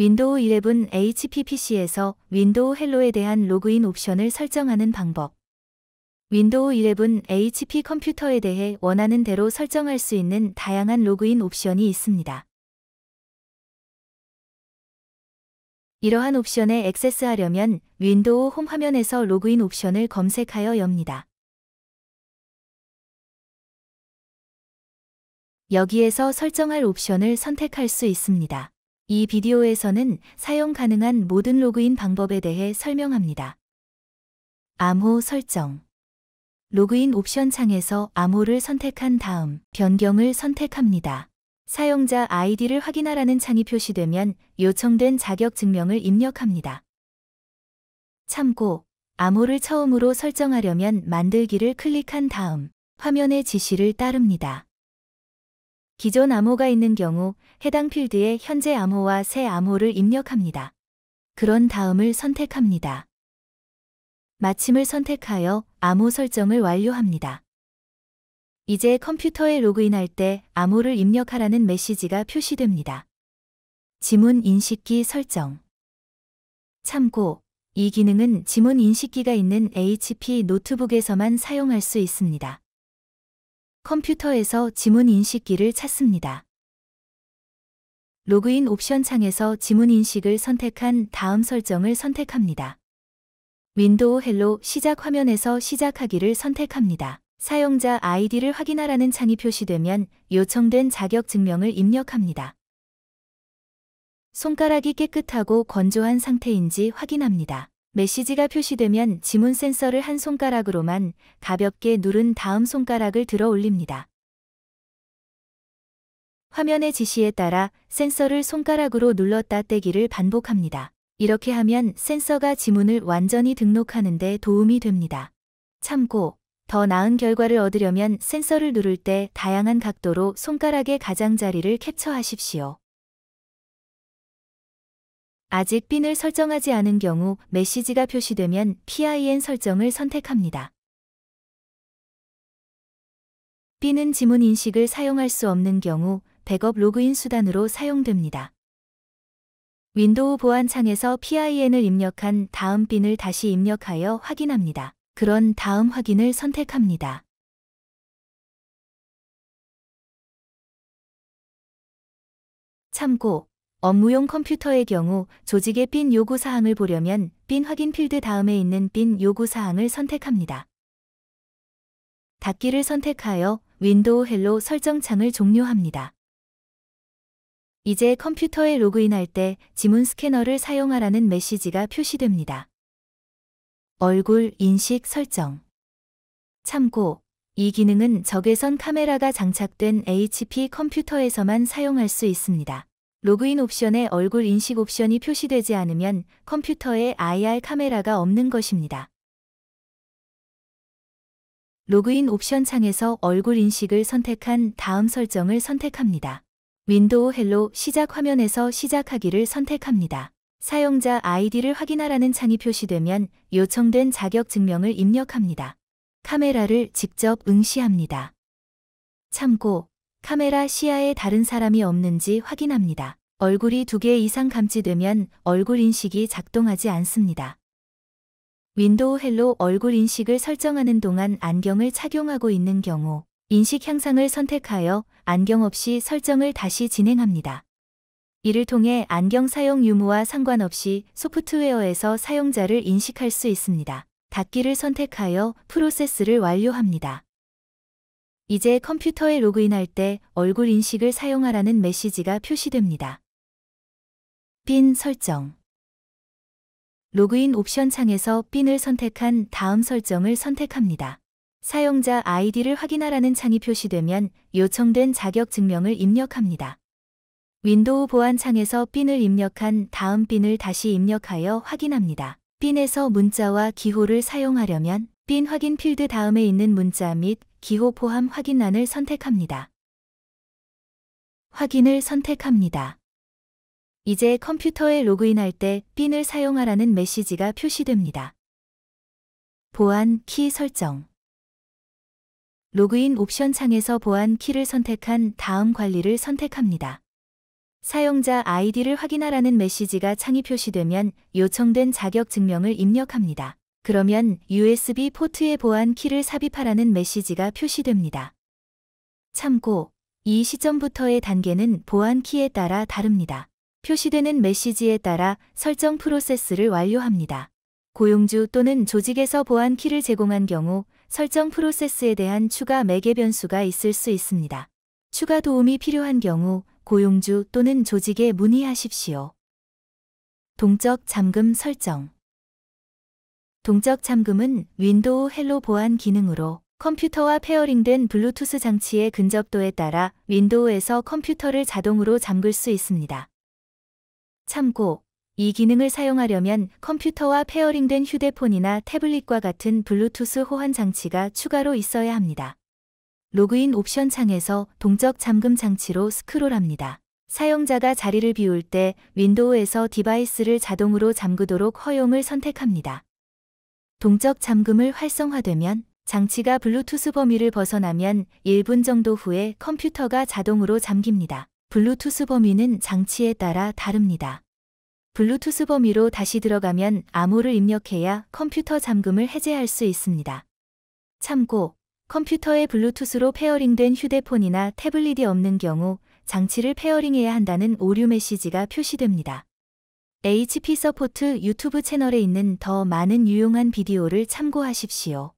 윈도우 11 HP PC에서 윈도우 헬로에 대한 로그인 옵션을 설정하는 방법 윈도우 11 HP 컴퓨터에 대해 원하는 대로 설정할 수 있는 다양한 로그인 옵션이 있습니다. 이러한 옵션에 액세스하려면 윈도우 홈 화면에서 로그인 옵션을 검색하여 엽니다. 여기에서 설정할 옵션을 선택할 수 있습니다. 이 비디오에서는 사용 가능한 모든 로그인 방법에 대해 설명합니다. 암호 설정 로그인 옵션 창에서 암호를 선택한 다음 변경을 선택합니다. 사용자 아이디를 확인하라는 창이 표시되면 요청된 자격증명을 입력합니다. 참고, 암호를 처음으로 설정하려면 만들기를 클릭한 다음 화면의 지시를 따릅니다. 기존 암호가 있는 경우 해당 필드에 현재 암호와 새 암호를 입력합니다. 그런 다음을 선택합니다. 마침을 선택하여 암호 설정을 완료합니다. 이제 컴퓨터에 로그인할 때 암호를 입력하라는 메시지가 표시됩니다. 지문 인식기 설정 참고, 이 기능은 지문 인식기가 있는 HP 노트북에서만 사용할 수 있습니다. 컴퓨터에서 지문 인식기를 찾습니다. 로그인 옵션 창에서 지문 인식을 선택한 다음 설정을 선택합니다. 윈도우 헬로 시작 화면에서 시작하기를 선택합니다. 사용자 아이디를 확인하라는 창이 표시되면 요청된 자격증명을 입력합니다. 손가락이 깨끗하고 건조한 상태인지 확인합니다. 메시지가 표시되면 지문 센서를 한 손가락으로만 가볍게 누른 다음 손가락을 들어 올립니다. 화면의 지시에 따라 센서를 손가락으로 눌렀다 떼기를 반복합니다. 이렇게 하면 센서가 지문을 완전히 등록하는 데 도움이 됩니다. 참고, 더 나은 결과를 얻으려면 센서를 누를 때 다양한 각도로 손가락의 가장자리를 캡처하십시오. 아직 핀을 설정하지 않은 경우 메시지가 표시되면 PIN 설정을 선택합니다. 핀은 지문 인식을 사용할 수 없는 경우 백업 로그인 수단으로 사용됩니다. 윈도우 보안창에서 PIN을 입력한 다음 핀을 다시 입력하여 확인합니다. 그런 다음 확인을 선택합니다. 참고 업무용 컴퓨터의 경우 조직의 빈 요구사항을 보려면 빈 확인 필드 다음에 있는 빈 요구사항을 선택합니다. 닫기를 선택하여 윈도우 헬로 설정창을 종료합니다. 이제 컴퓨터에 로그인할 때 지문 스캐너를 사용하라는 메시지가 표시됩니다. 얼굴 인식 설정 참고, 이 기능은 적외선 카메라가 장착된 HP 컴퓨터에서만 사용할 수 있습니다. 로그인 옵션에 얼굴 인식 옵션이 표시되지 않으면 컴퓨터에 IR 카메라가 없는 것입니다. 로그인 옵션 창에서 얼굴 인식을 선택한 다음 설정을 선택합니다. 윈도우 헬로 시작 화면에서 시작하기를 선택합니다. 사용자 아이디를 확인하라는 창이 표시되면 요청된 자격증명을 입력합니다. 카메라를 직접 응시합니다. 참고 카메라 시야에 다른 사람이 없는지 확인합니다. 얼굴이 두 개 이상 감지되면 얼굴 인식이 작동하지 않습니다. 윈도우 헬로 얼굴 인식을 설정하는 동안 안경을 착용하고 있는 경우 인식 향상을 선택하여 안경 없이 설정을 다시 진행합니다. 이를 통해 안경 사용 유무와 상관없이 소프트웨어에서 사용자를 인식할 수 있습니다. 닫기를 선택하여 프로세스를 완료합니다. 이제 컴퓨터에 로그인할 때 얼굴 인식을 사용하라는 메시지가 표시됩니다. 핀 설정 로그인 옵션 창에서 핀을 선택한 다음 설정을 선택합니다. 사용자 아이디를 확인하라는 창이 표시되면 요청된 자격 증명을 입력합니다. 윈도우 보안 창에서 핀을 입력한 다음 핀을 다시 입력하여 확인합니다. 핀에서 문자와 기호를 사용하려면 핀 확인 필드 다음에 있는 문자 및 기호 포함 확인란을 선택합니다. 확인을 선택합니다. 이제 컴퓨터에 로그인할 때 핀을 사용하라는 메시지가 표시됩니다. 보안 키 설정 로그인 옵션 창에서 보안 키를 선택한 다음 관리를 선택합니다. 사용자 아이디를 확인하라는 메시지가 창이 표시되면 요청된 자격 증명을 입력합니다. 그러면 USB 포트에 보안 키를 삽입하라는 메시지가 표시됩니다. 참고, 이 시점부터의 단계는 보안 키에 따라 다릅니다. 표시되는 메시지에 따라 설정 프로세스를 완료합니다. 고용주 또는 조직에서 보안 키를 제공한 경우 설정 프로세스에 대한 추가 매개 변수가 있을 수 있습니다. 추가 도움이 필요한 경우 고용주 또는 조직에 문의하십시오. 동적 잠금 설정 동적 잠금은 윈도우 헬로 보안 기능으로 컴퓨터와 페어링된 블루투스 장치의 근접도에 따라 윈도우에서 컴퓨터를 자동으로 잠글 수 있습니다. 참고, 이 기능을 사용하려면 컴퓨터와 페어링된 휴대폰이나 태블릿과 같은 블루투스 호환 장치가 추가로 있어야 합니다. 로그인 옵션 창에서 동적 잠금 장치로 스크롤합니다. 사용자가 자리를 비울 때 윈도우에서 디바이스를 자동으로 잠그도록 허용을 선택합니다. 동적 잠금을 활성화되면 장치가 블루투스 범위를 벗어나면 1분 정도 후에 컴퓨터가 자동으로 잠깁니다. 블루투스 범위는 장치에 따라 다릅니다. 블루투스 범위로 다시 들어가면 암호를 입력해야 컴퓨터 잠금을 해제할 수 있습니다. 참고, 컴퓨터에 블루투스로 페어링된 휴대폰이나 태블릿이 없는 경우 장치를 페어링해야 한다는 오류 메시지가 표시됩니다. HP 서포트 유튜브 채널에 있는 더 많은 유용한 비디오를 참고하십시오.